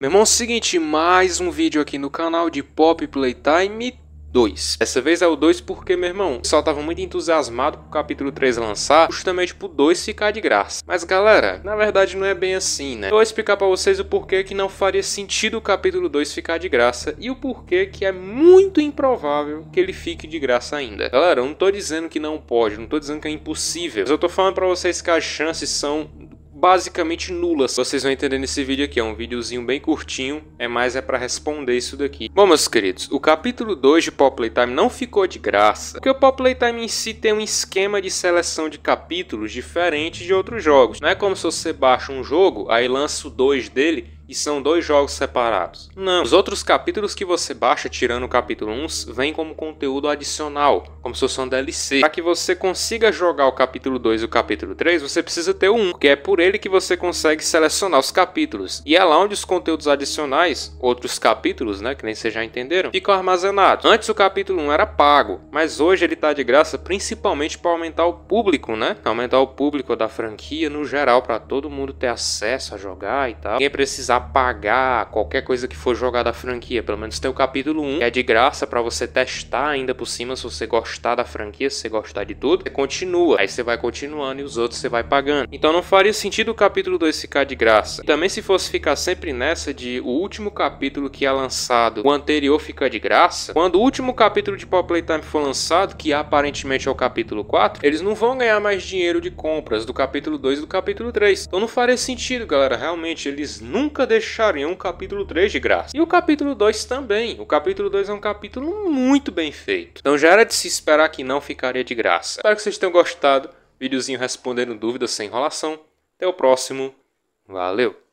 Meu irmão, é seguinte, mais um vídeo aqui no canal de Pop Playtime 2. Dessa vez é o 2 porque, meu irmão, só tava muito entusiasmado pro capítulo 3 lançar, justamente pro 2 ficar de graça. Mas galera, na verdade não é bem assim, né? Eu vou explicar pra vocês o porquê que não faria sentido o capítulo 2 ficar de graça e o porquê que é muito improvável que ele fique de graça ainda. Galera, eu não tô dizendo que não pode, não tô dizendo que é impossível, mas eu tô falando pra vocês que as chances são basicamente nulas. Vocês vão entender nesse vídeo aqui, é um videozinho bem curtinho, é mais é para responder isso daqui. Bom, meus queridos, o capítulo 2 de Pop Playtime não ficou de graça, porque o Pop Playtime em si tem um esquema de seleção de capítulos diferente de outros jogos. Não é como se você baixa um jogo, aí lança o 2 dele e são dois jogos separados. Não, os outros capítulos que você baixa, tirando o capítulo 1, vêm como conteúdo adicional, como se fosse um DLC. Para que você consiga jogar o capítulo 2 e o capítulo 3, você precisa ter o 1, que é por ele que você consegue selecionar os capítulos. E é lá onde os conteúdos adicionais, outros capítulos, né, que nem vocês já entenderam, ficam armazenados. Antes o capítulo 1 era pago, mas hoje ele está de graça principalmente para aumentar o público, né? Aumentar o público da franquia no geral, para todo mundo ter acesso a jogar e tal. Quem precisar pagar qualquer coisa que for jogada da franquia. Pelo menos tem o capítulo 1, que é de graça para você testar ainda por cima se você gostar da franquia, se você gostar de tudo. Você continua, aí você vai continuando e os outros você vai pagando. Então não faria sentido o capítulo 2 ficar de graça. E também se fosse ficar sempre nessa de o último capítulo que é lançado, o anterior fica de graça, quando o último capítulo de Pop Playtime for lançado, que aparentemente é o capítulo 4, eles não vão ganhar mais dinheiro de compras do capítulo 2 e do capítulo 3. Então não faria sentido, galera. Realmente, eles nunca deixariam um capítulo 3 de graça. E o capítulo 2 também. O capítulo 2 é um capítulo muito bem feito. Então já era de se esperar que não ficaria de graça. Espero que vocês tenham gostado. Videozinho respondendo dúvidas sem enrolação. Até o próximo. Valeu!